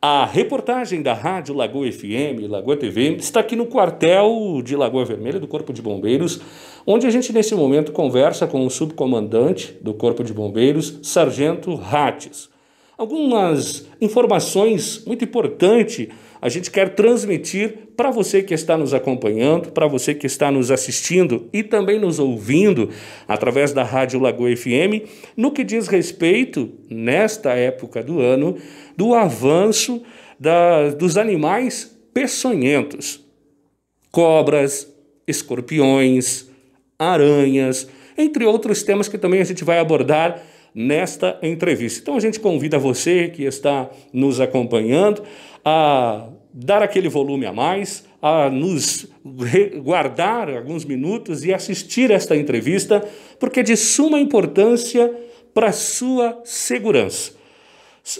A reportagem da Rádio Lagoa FM, Lagoa TV, está aqui no quartel de Lagoa Vermelha do Corpo de Bombeiros, onde a gente nesse momento conversa com o subcomandante do Corpo de Bombeiros, Sargento Rates. Algumas informações muito importantes a gente quer transmitir para você que está nos acompanhando, para você que está nos assistindo e também nos ouvindo através da Rádio Lagoa FM, no que diz respeito, nesta época do ano, do avanço da, dos animais peçonhentos. Cobras, escorpiões, aranhas, entre outros temas que também a gente vai abordar nesta entrevista. Então a gente convida você que está nos acompanhando a dar aquele volume a mais, a nos guardar alguns minutos e assistir esta entrevista, porque é de suma importância para a sua segurança.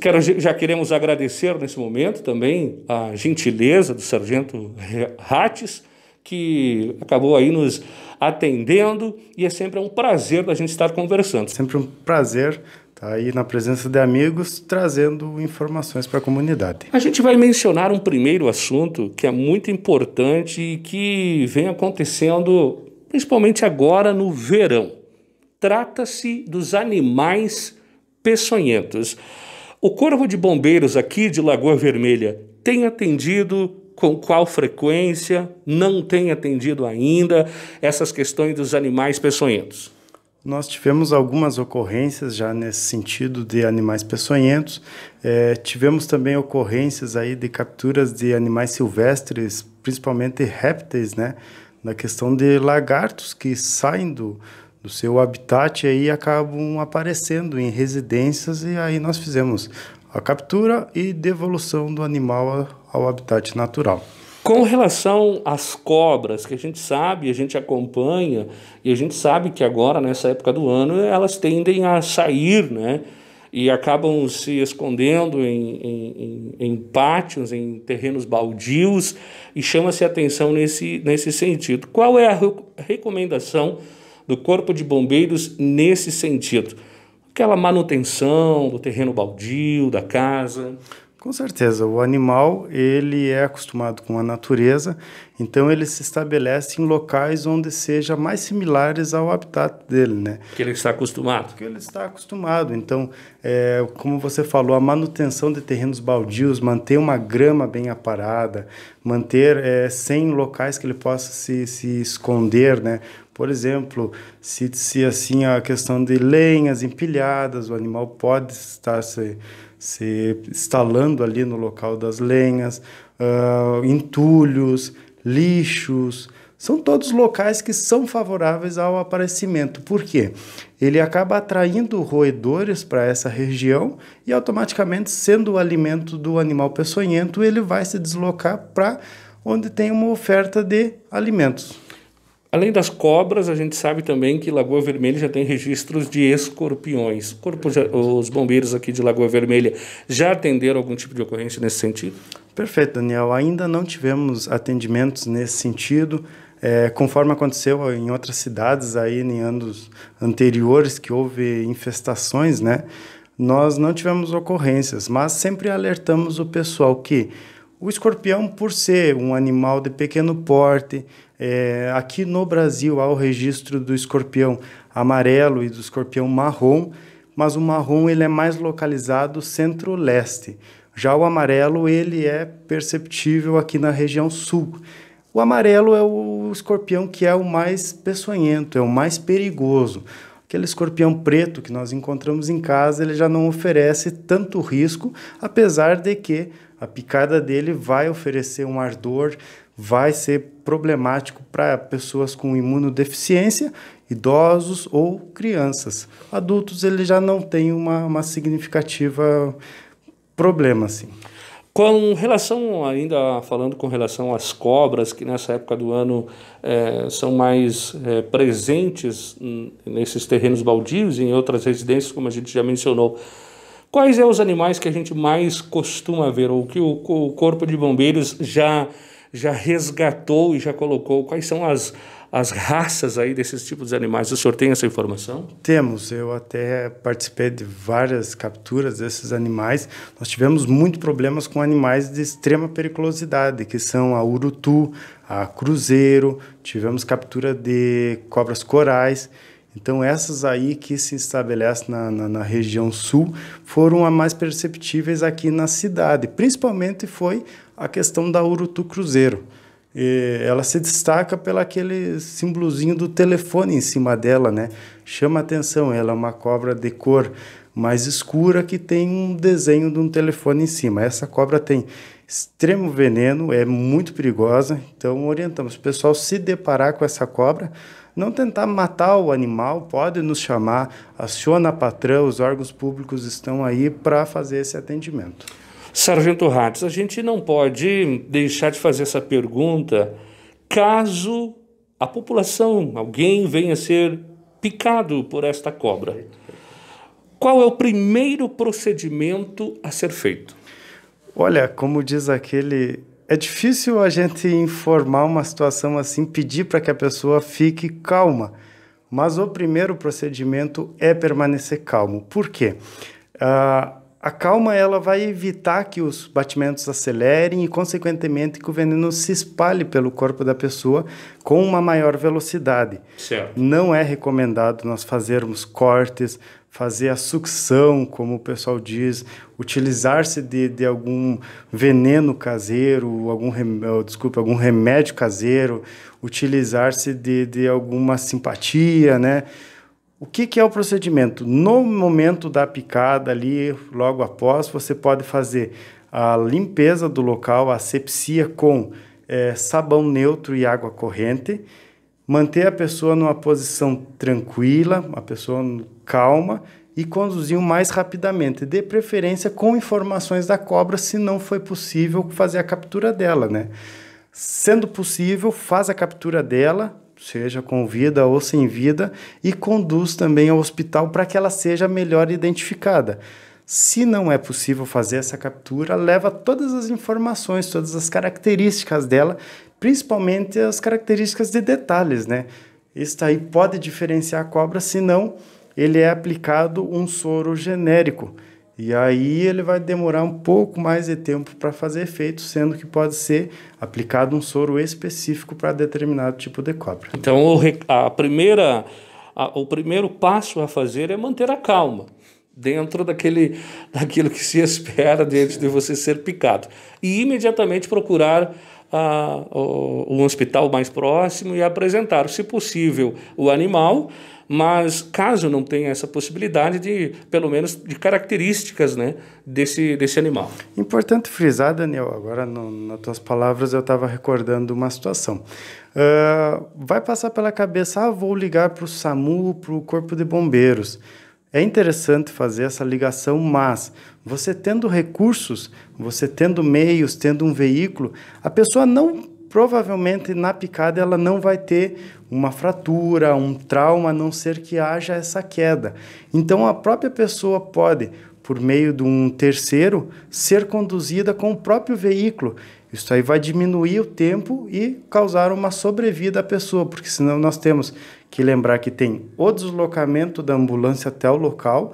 Quero, já queremos agradecer nesse momento também a gentileza do Sargento Rates que acabou aí nos atendendo e é sempre um prazer da gente estar conversando. Sempre um prazer estar tá aí na presença de amigos trazendo informações para a comunidade. A gente vai mencionar um primeiro assunto que é muito importante e que vem acontecendo principalmente agora no verão. Trata-se dos animais peçonhentos. O Corpo de Bombeiros aqui de Lagoa Vermelha tem atendido com qual frequência, não tem atendido ainda essas questões dos animais peçonhentos? Nós tivemos algumas ocorrências já nesse sentido de animais peçonhentos. É, tivemos também ocorrências aí de capturas de animais silvestres, principalmente répteis, né? Na questão de lagartos que saem do, do seu habitat e aí acabam aparecendo em residências e aí nós fizemos a captura e devolução do animal ao habitat natural. Com relação às cobras, que a gente sabe, a gente acompanha, e a gente sabe que agora, nessa época do ano, elas tendem a sair, né? E acabam se escondendo em, em, em, em pátios, em terrenos baldios, e chama-se atenção nesse, nesse sentido. Qual é a recomendação do Corpo de Bombeiros nesse sentido? aquela manutenção do terreno baldio, da casa. Com certeza, o animal ele é acostumado com a natureza, então ele se estabelece em locais onde seja mais similares ao habitat dele, né? Que ele está acostumado. Que ele está acostumado. Então, é, como você falou, a manutenção de terrenos baldios, manter uma grama bem aparada, manter é, sem locais que ele possa se, se esconder, né? Por exemplo, se, se assim a questão de lenhas empilhadas, o animal pode estar se, se instalando ali no local das lenhas, uh, entulhos, lixos, são todos locais que são favoráveis ao aparecimento. Por quê? Ele acaba atraindo roedores para essa região e automaticamente, sendo o alimento do animal peçonhento, ele vai se deslocar para onde tem uma oferta de alimentos. Além das cobras, a gente sabe também que Lagoa Vermelha já tem registros de escorpiões. Já, os bombeiros aqui de Lagoa Vermelha já atenderam algum tipo de ocorrência nesse sentido? Perfeito, Daniel. Ainda não tivemos atendimentos nesse sentido. É, conforme aconteceu em outras cidades aí em anos anteriores que houve infestações, né? Nós não tivemos ocorrências, mas sempre alertamos o pessoal que o escorpião, por ser um animal de pequeno porte, é, aqui no Brasil há o registro do escorpião amarelo e do escorpião marrom, mas o marrom ele é mais localizado centro-leste. Já o amarelo ele é perceptível aqui na região sul. O amarelo é o escorpião que é o mais peçonhento, é o mais perigoso. Aquele escorpião preto que nós encontramos em casa, ele já não oferece tanto risco, apesar de que a picada dele vai oferecer um ardor, vai ser problemático para pessoas com imunodeficiência, idosos ou crianças. Adultos ele já não tem uma, uma significativa problema assim. Com relação, ainda falando com relação às cobras, que nessa época do ano é, são mais é, presentes nesses terrenos baldios e em outras residências, como a gente já mencionou, Quais são é os animais que a gente mais costuma ver, ou que o, o Corpo de Bombeiros já, já resgatou e já colocou? Quais são as, as raças aí desses tipos de animais. O senhor tem essa informação? Temos. Eu até participei de várias capturas desses animais. Nós tivemos muitos problemas com animais de extrema periculosidade, que são a urutu, a cruzeiro, tivemos captura de cobras corais. Então, essas aí que se estabelecem na, na, na, região sul foram as mais perceptíveis aqui na cidade. Principalmente foi a questão da Urutu Cruzeiro. E ela se destaca pelo aquele símbolozinho do telefone em cima dela, né? Chama atenção, ela é uma cobra de cor mais escura que tem um desenho de um telefone em cima. Essa cobra tem extremo veneno, é muito perigosa, então orientamos o pessoal se deparar com essa cobra, não tentar matar o animal, pode nos chamar, aciona a patrão, os órgãos públicos estão aí para fazer esse atendimento. Sargento Ratz, a gente não pode deixar de fazer essa pergunta caso a população, alguém venha a ser picado por esta cobra. Qual é o primeiro procedimento a ser feito? Olha, como diz aquele é difícil a gente informar uma situação assim, pedir para que a pessoa fique calma. Mas o primeiro procedimento é permanecer calmo. Por quê? Uh, a calma ela vai evitar que os batimentos acelerem e, consequentemente, que o veneno se espalhe pelo corpo da pessoa com uma maior velocidade. Certo. Não é recomendado nós fazermos cortes, fazer a sucção, como o pessoal diz, utilizar-se de, de algum veneno caseiro, algum rem, oh, desculpa, algum remédio caseiro, utilizar-se de, de alguma simpatia, né? O que, que, é o procedimento? No momento da picada, ali, logo após, você pode fazer a limpeza do local, a asepsia com é, sabão neutro e água corrente, manter a pessoa numa posição tranquila, uma pessoa calma e conduzir o mais rapidamente, de preferência com informações da cobra, se não foi possível fazer a captura dela, né? Sendo possível, faz a captura dela, seja com vida ou sem vida, e conduz também ao hospital para que ela seja melhor identificada. Se não é possível fazer essa captura, leva todas as informações, todas as características dela, principalmente as características de detalhes, né? Isso aí pode diferenciar a cobra, senão ele é aplicado um soro genérico e aí ele vai demorar um pouco mais de tempo para fazer efeito, sendo que pode ser aplicado um soro específico para determinado tipo de cobra. Então a primeira, a, o primeiro passo a fazer é manter a calma dentro daquele, daquilo que se espera dentro de você ser picado. E imediatamente procurar a ah, o, um hospital mais próximo e apresentar, se possível, o animal mas caso não tenha essa possibilidade de, pelo menos, de características né, desse, desse animal. Importante frisar, Daniel, agora no, nas tuas palavras eu estava recordando uma situação. Uh, vai passar pela cabeça, ah, vou ligar para o SAMU, para o Corpo de Bombeiros. É interessante fazer essa ligação, mas você tendo recursos, você tendo meios, tendo um veículo, a pessoa não provavelmente na picada ela não vai ter uma fratura, um trauma, a não ser que haja essa queda. Então a própria pessoa pode, por meio de um terceiro, ser conduzida com o próprio veículo. Isso aí vai diminuir o tempo e causar uma sobrevida à pessoa, porque senão nós temos que lembrar que tem o deslocamento da ambulância até o local,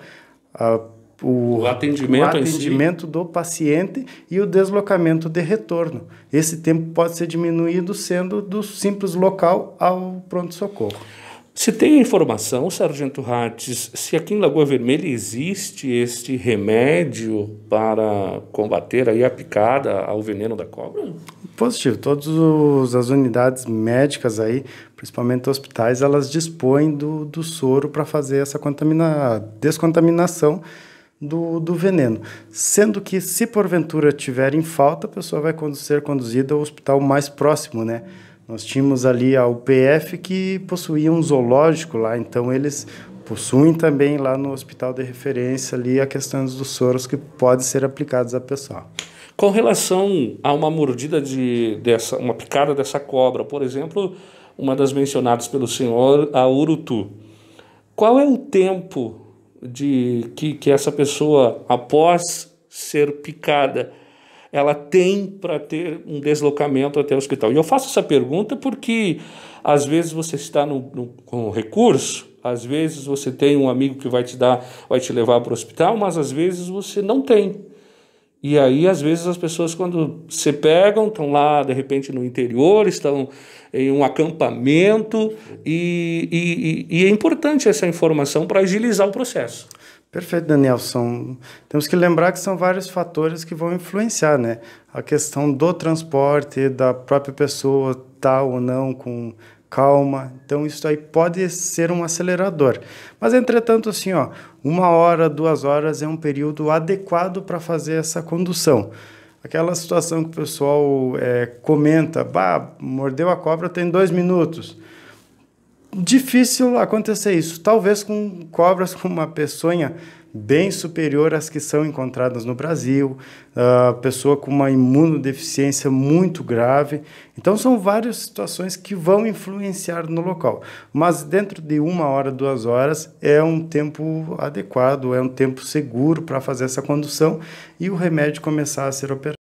a o, o atendimento, o atendimento si. do paciente e o deslocamento de retorno. Esse tempo pode ser diminuído sendo do simples local ao pronto-socorro. Se tem informação, Sargento Hartz, se aqui em Lagoa Vermelha existe este remédio para combater aí a picada ao veneno da cobra? Positivo. Todas as unidades médicas aí, principalmente hospitais, elas dispõem do, do soro para fazer essa descontaminação do, do veneno. Sendo que, se porventura tiver em falta, a pessoa vai ser conduzida ao hospital mais próximo, né? Nós tínhamos ali a UPF que possuía um zoológico lá, então eles possuem também lá no hospital de referência ali a questão dos soros que podem ser aplicados à pessoa. Com relação a uma mordida de dessa, uma picada dessa cobra, por exemplo, uma das mencionadas pelo senhor, a urutu. Qual é o tempo de que, que essa pessoa, após ser picada, ela tem para ter um deslocamento até o hospital. E eu faço essa pergunta porque às vezes você está no, no, com recurso, às vezes você tem um amigo que vai te dar, vai te levar para o hospital, mas às vezes você não tem. E aí, às vezes, as pessoas, quando se pegam, estão lá, de repente, no interior, estão em um acampamento, e, e, e é importante essa informação para agilizar o processo. Perfeito, Daniel. São, temos que lembrar que são vários fatores que vão influenciar, né? A questão do transporte, da própria pessoa tal tá ou não com calma. Então, isso aí pode ser um acelerador. Mas, entretanto, assim, ó, uma hora, duas horas é um período adequado para fazer essa condução. Aquela situação que o pessoal é, comenta, bah, mordeu a cobra tem dois minutos difícil acontecer isso. Talvez com cobras com uma peçonha bem superior às que são encontradas no Brasil, ah, pessoa com uma imunodeficiência muito grave. Então, são várias situações que vão influenciar no local. Mas dentro de uma hora, duas horas, é um tempo adequado, é um tempo seguro para fazer essa condução e o remédio começar a ser operado.